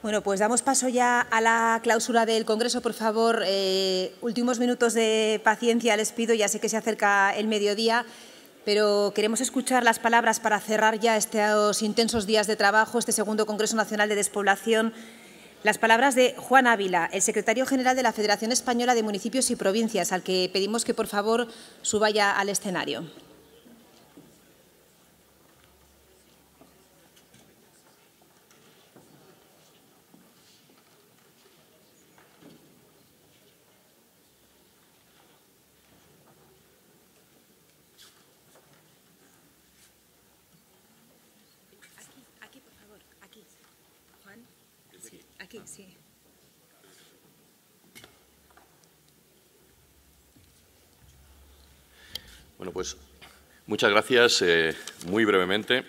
Bueno, pues damos paso ya a la cláusula del Congreso. Por favor, eh, últimos minutos de paciencia les pido. Ya sé que se acerca el mediodía, pero queremos escuchar las palabras para cerrar ya estos intensos días de trabajo, este segundo Congreso Nacional de Despoblación. Las palabras de Juan Ávila, el secretario general de la Federación Española de Municipios y Provincias, al que pedimos que por favor suba ya al escenario. Bueno, pues muchas gracias. Eh, muy brevemente,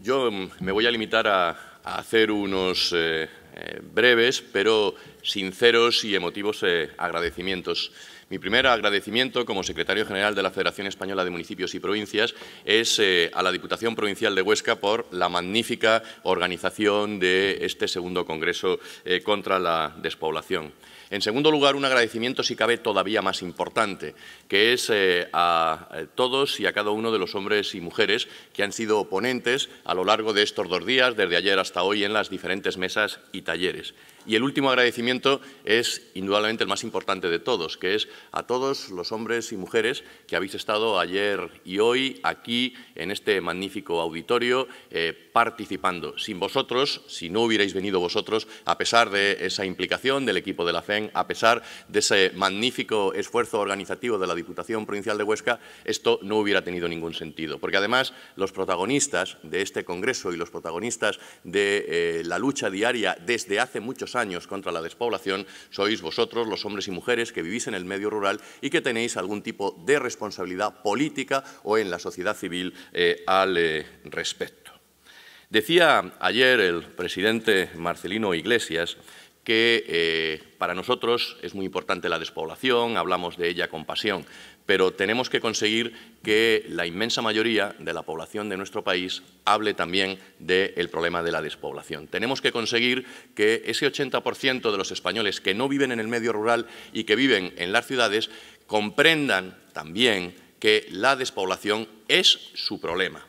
yo me voy a limitar a, hacer unos eh, eh, breves pero sinceros y emotivos eh, agradecimientos. Mi primer agradecimiento como secretario general de la Federación Española de Municipios y Provincias es eh, a la Diputación Provincial de Huesca por la magnífica organización de este segundo Congreso eh, contra la Despoblación. En segundo lugar, un agradecimiento, si cabe, todavía más importante, que es a todos y a cada uno de los hombres y mujeres que han sido ponentes a lo largo de estos dos días, desde ayer hasta hoy, en las diferentes mesas y talleres. Y el último agradecimiento es indudablemente el más importante de todos, que es a todos los hombres y mujeres que habéis estado ayer y hoy aquí en este magnífico auditorio eh, participando. Sin vosotros, si no hubierais venido vosotros, a pesar de esa implicación del equipo de la CEN, a pesar de ese magnífico esfuerzo organizativo de la Diputación Provincial de Huesca, esto no hubiera tenido ningún sentido. Porque además los protagonistas de este Congreso y los protagonistas de eh, la lucha diaria desde hace muchos años contra la despoblación, sois vosotros, los hombres y mujeres que vivís en el medio rural y que tenéis algún tipo de responsabilidad política o en la sociedad civil eh, al eh, respecto. Decía ayer el presidente Marcelino Iglesias que eh, para nosotros es muy importante la despoblación, hablamos de ella con pasión, pero tenemos que conseguir que la inmensa mayoría de la población de nuestro país hable también del problema de la despoblación. Tenemos que conseguir que ese 80% de los españoles que no viven en el medio rural y que viven en las ciudades comprendan también que la despoblación es su problema.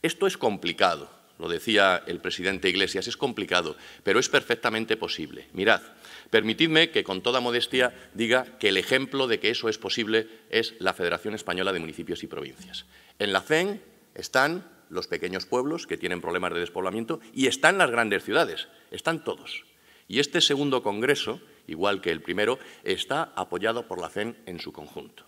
Esto es complicado, lo decía el presidente Iglesias, es complicado, pero es perfectamente posible. Mirad, Permitidme que con toda modestia diga que el ejemplo de que eso es posible es la Federación Española de Municipios y Provincias. En la CEN están los pequeños pueblos que tienen problemas de despoblamiento y están las grandes ciudades, están todos. Y este segundo congreso, igual que el primero, está apoyado por la CEN en su conjunto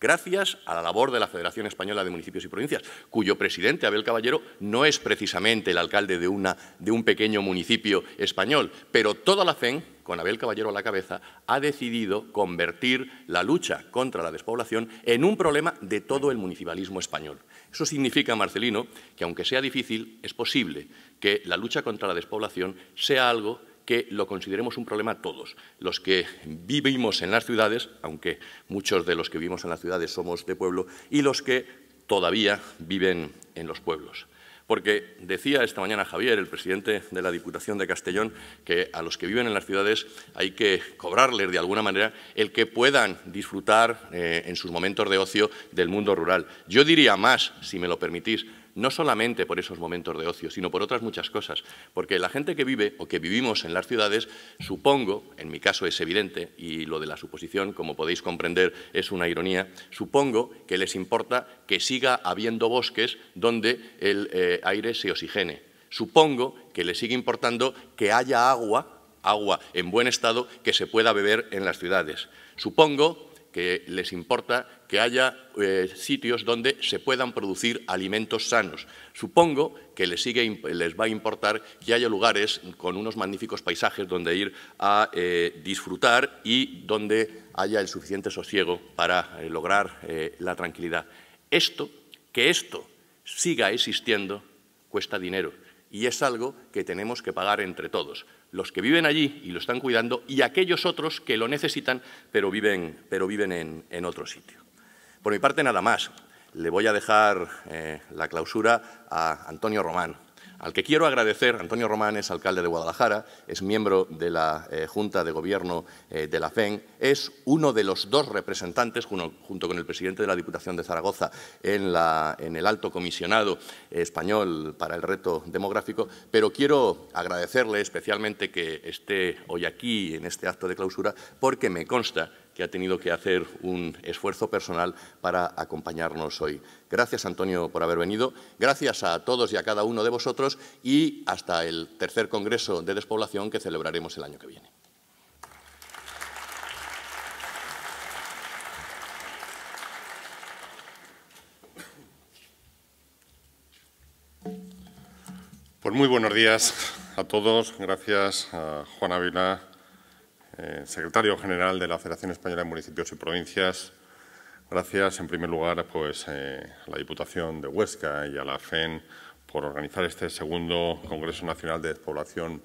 gracias a la labor de la Federación Española de Municipios y Provincias, cuyo presidente, Abel Caballero, no es precisamente el alcalde de, un pequeño municipio español, pero toda la CEN, con Abel Caballero a la cabeza, ha decidido convertir la lucha contra la despoblación en un problema de todo el municipalismo español. Eso significa, Marcelino, que aunque sea difícil, es posible que la lucha contra la despoblación sea algo que lo consideremos un problema todos. Los que vivimos en las ciudades, aunque muchos de los que vivimos en las ciudades somos de pueblo, y los que todavía viven en los pueblos. Porque decía esta mañana Javier, el presidente de la Diputación de Castellón, que a los que viven en las ciudades hay que cobrarles de alguna manera el que puedan disfrutar eh, en sus momentos de ocio del mundo rural. Yo diría más, si me lo permitís, no solamente por esos momentos de ocio, sino por otras muchas cosas. Porque la gente que vive o que vivimos en las ciudades, supongo, en mi caso es evidente, y lo de la suposición, como podéis comprender, es una ironía, supongo que les importa que siga habiendo bosques donde el eh, aire se oxigene. Supongo que les sigue importando que haya agua, agua en buen estado, que se pueda beber en las ciudades. Supongo que les importa que haya eh, sitios donde se puedan producir alimentos sanos. Supongo que les, va a importar que haya lugares con unos magníficos paisajes donde ir a eh, disfrutar y donde haya el suficiente sosiego para eh, lograr la tranquilidad. Esto, que esto siga existiendo, cuesta dinero y es algo que tenemos que pagar entre todos, los que viven allí y lo están cuidando y aquellos otros que lo necesitan pero viven, pero viven en, otro sitio. Por mi parte, nada más. Le voy a dejar eh, la clausura a Antonio Román al que quiero agradecer, Antonio Román es alcalde de Guadalajara, es miembro de la eh, Junta de Gobierno eh, de la FEN, es uno de los dos representantes, junto, con el presidente de la Diputación de Zaragoza, en el alto comisionado español para el reto demográfico, pero quiero agradecerle especialmente que esté hoy aquí en este acto de clausura porque me consta que ha tenido que hacer un esfuerzo personal para acompañarnos hoy. Gracias, Antonio, por haber venido. Gracias a todos y a cada uno de vosotros y hasta el tercer Congreso de Despoblación que celebraremos el año que viene. Pues muy buenos días a todos. Gracias a Juan Ávila, eh, secretario general de la Federación Española de Municipios y Provincias, gracias en primer lugar pues, eh, a la Diputación de Huesca y a la FEN por organizar este segundo Congreso Nacional de Despoblación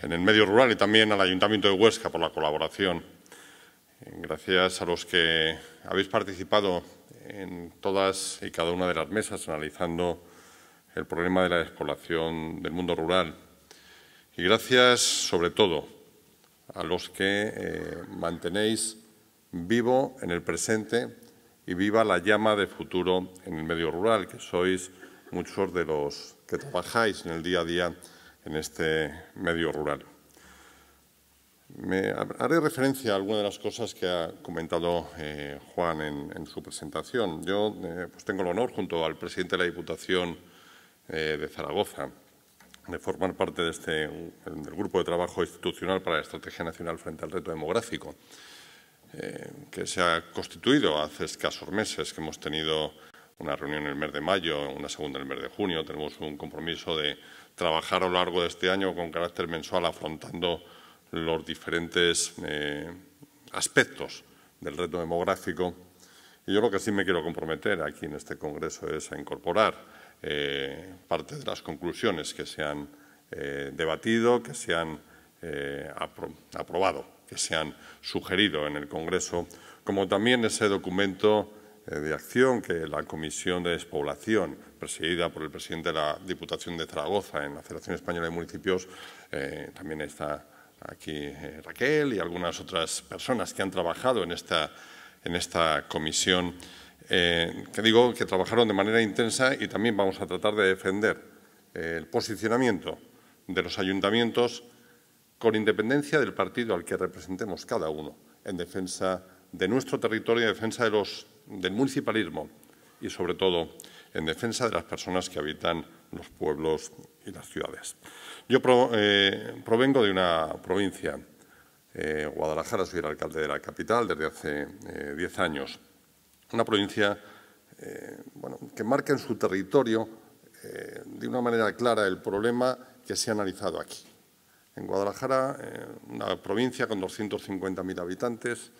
en el medio rural y también al Ayuntamiento de Huesca por la colaboración. Eh, gracias a los que habéis participado en todas y cada una de las mesas analizando el problema de la despoblación del mundo rural. Y gracias, sobre todo, a los que eh, mantenéis vivo en el presente y viva la llama de futuro en el medio rural, que sois muchos de los que trabajáis en el día a día en este medio rural. Me haré referencia a alguna de las cosas que ha comentado eh, Juan en, su presentación. Yo eh, pues tengo el honor, junto al presidente de la Diputación de Zaragoza, de formar parte de este, del Grupo de Trabajo Institucional para la Estrategia Nacional frente al Reto Demográfico, eh, que se ha constituido hace escasos meses, que hemos tenido una reunión en el mes de mayo, una segunda en el mes de junio, tenemos un compromiso de trabajar a lo largo de este año con carácter mensual afrontando los diferentes eh, aspectos del reto demográfico. Y yo lo que sí me quiero comprometer aquí en este Congreso es a incorporar eh, parte de las conclusiones que se han eh, debatido, que se han eh, aprobado, que se han sugerido en el Congreso, como también ese documento de acción que la Comisión de Despoblación, presidida por el presidente de la Diputación de Zaragoza en la Federación Española de Municipios, también está aquí Raquel y algunas otras personas que han trabajado en esta comisión eh, que digo que trabajaron de manera intensa y también vamos a tratar de defender eh, el posicionamiento de los ayuntamientos con independencia del partido al que representemos cada uno, en defensa de nuestro territorio, en defensa del municipalismo y, sobre todo, en defensa de las personas que habitan los pueblos y las ciudades. Yo eh, provengo de una provincia, Guadalajara, soy el alcalde de la capital desde hace diez años una provincia eh, que marca en su territorio eh, de una manera clara el problema que se ha analizado aquí. En Guadalajara, eh, una provincia con 250.000 habitantes,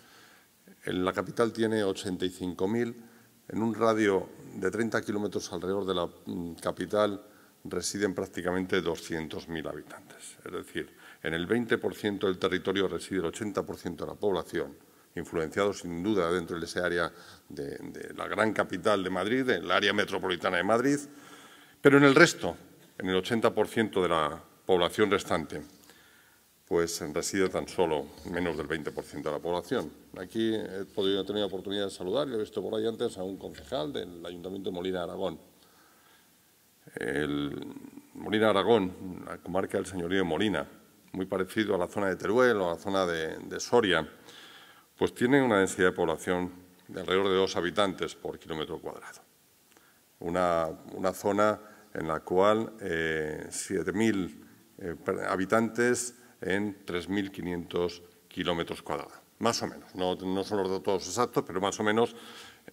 en la capital tiene 85.000, en un radio de 30 kilómetros alrededor de la mm, capital residen prácticamente 200.000 habitantes. Es decir, en el 20% del territorio reside el 80% de la población ...influenciado sin duda dentro de ese área de, la gran capital de Madrid, ...del el área metropolitana de Madrid, pero en el resto, en el 80% de la población restante, pues reside tan solo menos del 20% de la población. Aquí he podido tener la oportunidad de saludar, y he visto por ahí antes a un concejal del Ayuntamiento de Molina Aragón. Molina Aragón, la comarca del señorío de Molina, muy parecido a la zona de Teruel o a la zona de Soria, pues tiene una densidad de población de alrededor de dos habitantes por kilómetro cuadrado. Una, zona en la cual eh, 7.000 eh, habitantes en 3.500 kilómetros cuadrados, más o menos. No, son los datos exactos, pero más o menos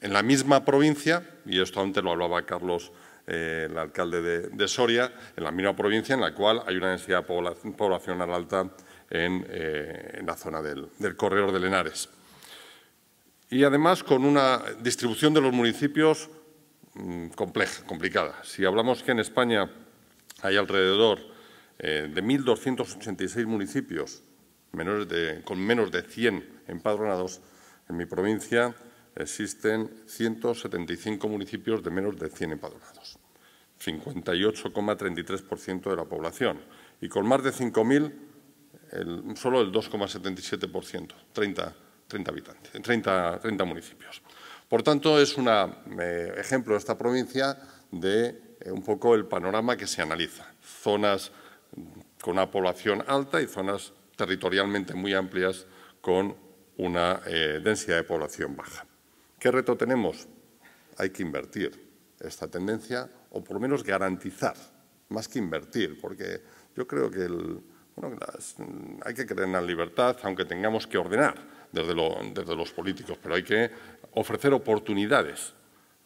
en la misma provincia, y esto antes lo hablaba Carlos eh, el alcalde de, de, Soria, en la misma provincia en la cual hay una densidad poblacional alta eh, en, la zona del, del corredor del Henares. Y además con una distribución de los municipios mm, compleja, complicada. Si hablamos que en España hay alrededor eh, de 1.286 municipios con menos de 100 empadronados, en mi provincia existen 175 municipios de menos de 100 empadronados, 58,33% de la población, y con más de 5.000 solo el 2,77%, 30, habitantes, 30, 30 municipios. Por tanto, es un eh, ejemplo de esta provincia de eh, un poco el panorama que se analiza. Zonas con una población alta y zonas territorialmente muy amplias con una eh, densidad de población baja. ¿Qué reto tenemos? Hay que invertir esta tendencia o por lo menos garantizar, más que invertir, porque yo creo que el, Mm, hay que creer en la libertad, aunque tengamos que ordenar desde, los políticos, pero hay que ofrecer oportunidades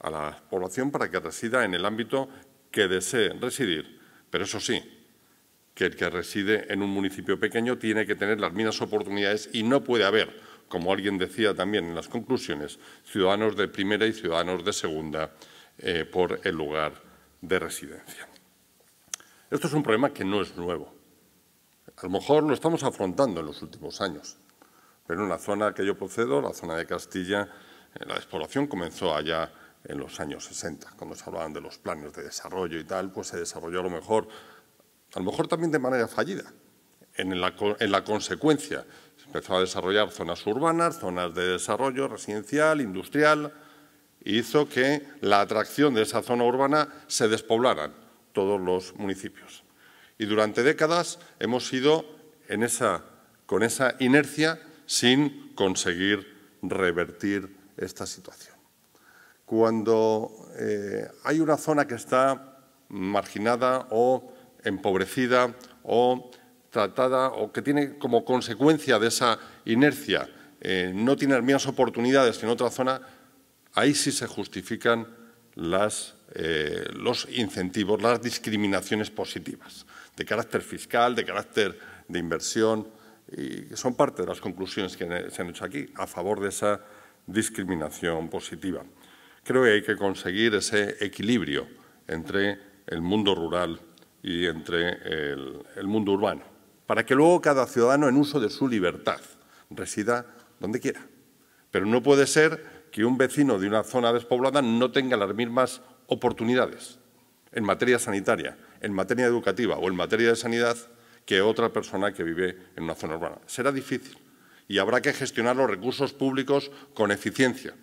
a la población para que resida en el ámbito que desee residir. Pero eso sí, que el que reside en un municipio pequeño tiene que tener las mismas oportunidades y no puede haber, como alguien decía también en las conclusiones, ciudadanos de primera y ciudadanos de segunda eh, por el lugar de residencia. Esto es un problema que no es nuevo. A lo mejor lo estamos afrontando en los últimos años, pero en la zona que yo procedo, la zona de Castilla, eh, la despoblación comenzó allá en los años 60, cuando se hablaban de los planes de desarrollo y tal, pues se desarrolló a lo mejor, a lo mejor también de manera fallida, en la, consecuencia. Se empezó a desarrollar zonas urbanas, zonas de desarrollo residencial, industrial, e hizo que la atracción de esa zona urbana se despoblaran todos los municipios. Y durante décadas hemos ido con esa inercia sin conseguir revertir esta situación. Cuando eh, hay una zona que está marginada o empobrecida o tratada o que tiene como consecuencia de esa inercia eh, no tiene las mismas oportunidades que en otra zona, ahí sí se justifican eh, los incentivos, las discriminaciones positivas de carácter fiscal, de carácter de inversión, y son parte de las conclusiones que se han hecho aquí a favor de esa discriminación positiva. Creo que hay que conseguir ese equilibrio entre el mundo rural y entre el, el mundo urbano, para que luego cada ciudadano en uso de su libertad resida donde quiera. Pero no puede ser que un vecino de una zona despoblada no tenga las mismas oportunidades en materia sanitaria, en materia educativa o en materia de sanidad que otra persona que vive en una zona urbana. Será difícil y habrá que gestionar los recursos públicos con eficiencia.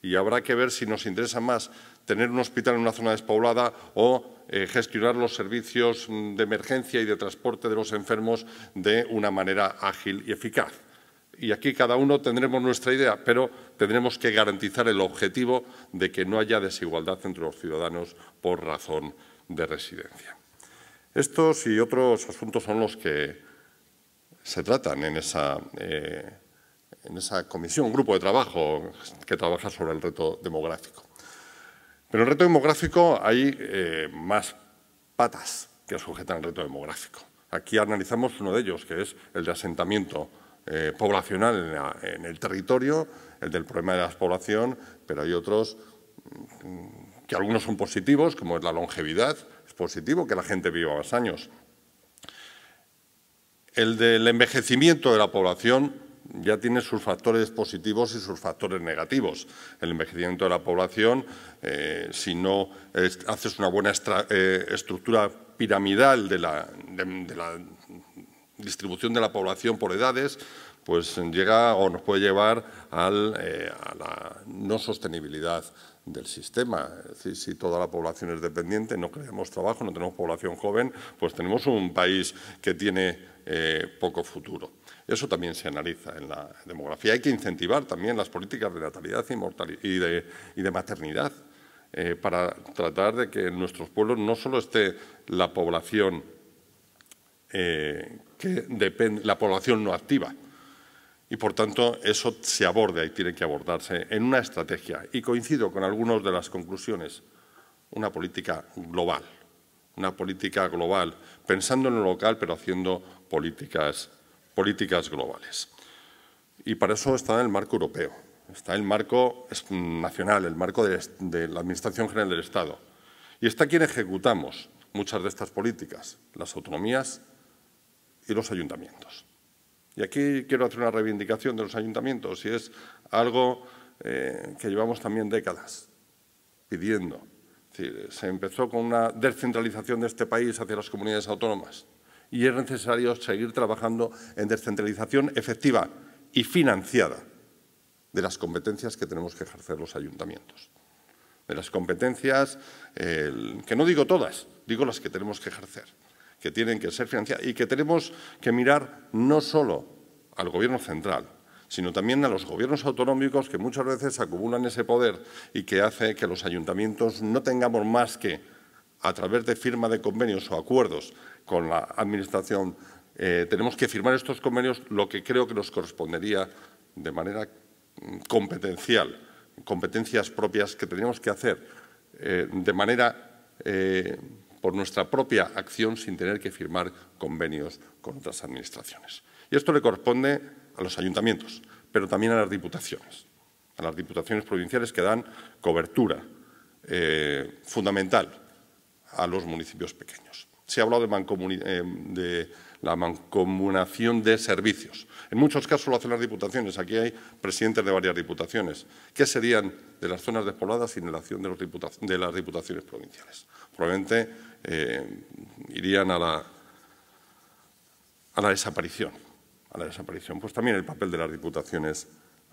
Y habrá que ver si nos interesa más tener un hospital en una zona despoblada o eh, gestionar los servicios mm, de emergencia y de transporte de los enfermos de una manera ágil y eficaz. Y aquí cada uno tendremos nuestra idea, pero tendremos que garantizar el objetivo de que no haya desigualdad entre los ciudadanos por razón de residencia. Estos y otros asuntos son los que se tratan en esa, eh, en esa comisión, grupo de trabajo que trabaja sobre el reto demográfico. Pero en el reto demográfico hay eh, más patas que sujetan el reto demográfico. Aquí analizamos uno de ellos, que es el de asentamiento eh, poblacional en, el territorio, el del problema de la población, pero hay otros mm, que algunos son positivos, como es la longevidad, es positivo que la gente viva más años. El del envejecimiento de la población ya tiene sus factores positivos y sus factores negativos. El envejecimiento de la población, eh, si no haces una buena eh, estructura piramidal de la, distribución de la población por edades, pues llega o nos puede llevar eh, a la no sostenibilidad del sistema. si toda la población es dependiente, no creamos trabajo, no tenemos población joven, pues tenemos un país que tiene eh, poco futuro. Eso también se analiza en la demografía. Hay que incentivar también las políticas de natalidad y, de, maternidad eh, para tratar de que en nuestros pueblos no solo esté la población eh, la población no activa, y por tanto, eso se aborda y tiene que abordarse en una estrategia. Y coincido con algunas de las conclusiones. Una política global, una política global, pensando en lo local, pero haciendo políticas, globales. Y para eso está el marco europeo, está el marco nacional, el marco de, de la Administración General del Estado. Y está quien ejecutamos muchas de estas políticas, las autonomías y los ayuntamientos. Y aquí quiero hacer una reivindicación de los ayuntamientos y es algo eh, que llevamos también décadas pidiendo. se empezó con una descentralización de este país hacia las comunidades autónomas y es necesario seguir trabajando en descentralización efectiva y financiada de las competencias que tenemos que ejercer los ayuntamientos. De las competencias, que no digo todas, digo las que tenemos que ejercer que tienen que ser financiadas y que tenemos que mirar no solo al Gobierno central, sino también a los gobiernos autonómicos que muchas veces acumulan ese poder y que hace que los ayuntamientos no tengamos más que, a través de firma de convenios o acuerdos con la Administración, eh, tenemos que firmar estos convenios, lo que creo que nos correspondería de manera mm, competencial, competencias propias que tenemos que hacer eh, de manera eh, por nuestra propia acción sin tener que firmar convenios con otras administraciones. Y esto le corresponde a los ayuntamientos, pero también a las diputaciones, a las diputaciones provinciales que dan cobertura eh, fundamental a los municipios pequeños. Se ha hablado de, eh, de la mancomunación de servicios. En muchos casos lo hacen las diputaciones. Aquí hay presidentes de varias diputaciones. ¿Qué serían de las zonas despobladas sin la acción de, las diputaciones provinciales? Probablemente eh, irían a la, la desaparición. A la desaparición. Pues también el papel de las diputaciones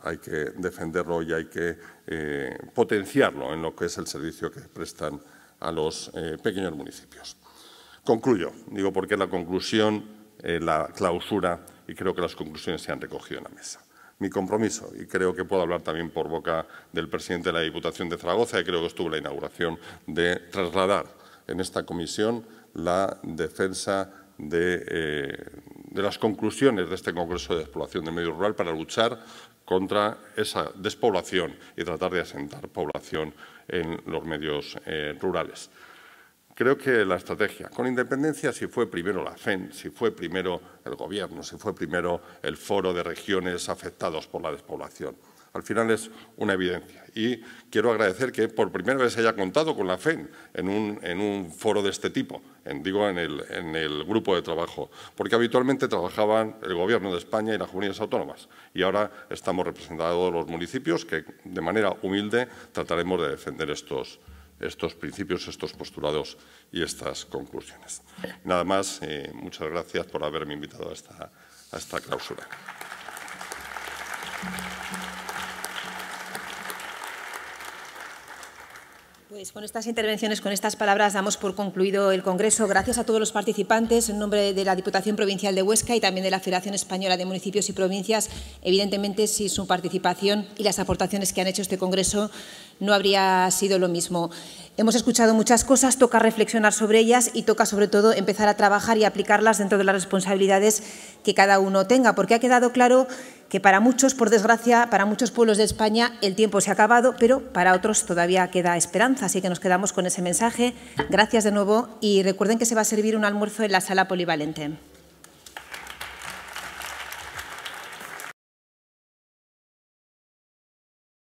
hay que defenderlo y hay que eh, potenciarlo en lo que es el servicio que prestan a los eh, pequeños municipios. Concluyo, digo porque la conclusión eh, la clausura y creo que las conclusiones se han recogido en la mesa. Mi compromiso, y creo que puedo hablar también por boca del presidente de la Diputación de Zaragoza, y creo que estuvo la inauguración, de trasladar en esta comisión la defensa de, eh, las conclusiones de este Congreso de Despoblación del Medio Rural para luchar contra esa despoblación y tratar de asentar población en los medios eh, rurales. Creo que la estrategia, con independencia si fue primero la FEN, si fue primero el Gobierno, si fue primero el foro de regiones afectados por la despoblación, al final es una evidencia. Y quiero agradecer que por primera vez se haya contado con la FEN en un, foro de este tipo, digo, en el, en el, grupo de trabajo, porque habitualmente trabajaban el Gobierno de España y las comunidades autónomas, y ahora estamos representados los municipios que, de manera humilde, trataremos de defender estos, estos principios, estos postulados y estas conclusiones. Nada más, eh, muchas gracias por haberme invitado a esta, a esta clausura. Pues con estas intervenciones, con estas palabras, damos por concluido el Congreso. Gracias a todos los participantes en nombre de la Diputación Provincial de Huesca y también de la Federación Española de Municipios y Provincias. Evidentemente, sin su participación y las aportaciones que han hecho este Congreso, no habría sido lo mismo. Hemos escuchado muchas cosas, toca reflexionar sobre ellas y toca sobre todo empezar a trabajar y aplicarlas dentro de las responsabilidades que cada uno tenga, porque ha quedado claro que para muchos, por desgracia, para muchos pueblos de España el tiempo se ha acabado, pero para otros todavía queda esperanza, así que nos quedamos con ese mensaje. Gracias de nuevo y recuerden que se va a servir un almuerzo en la sala polivalente.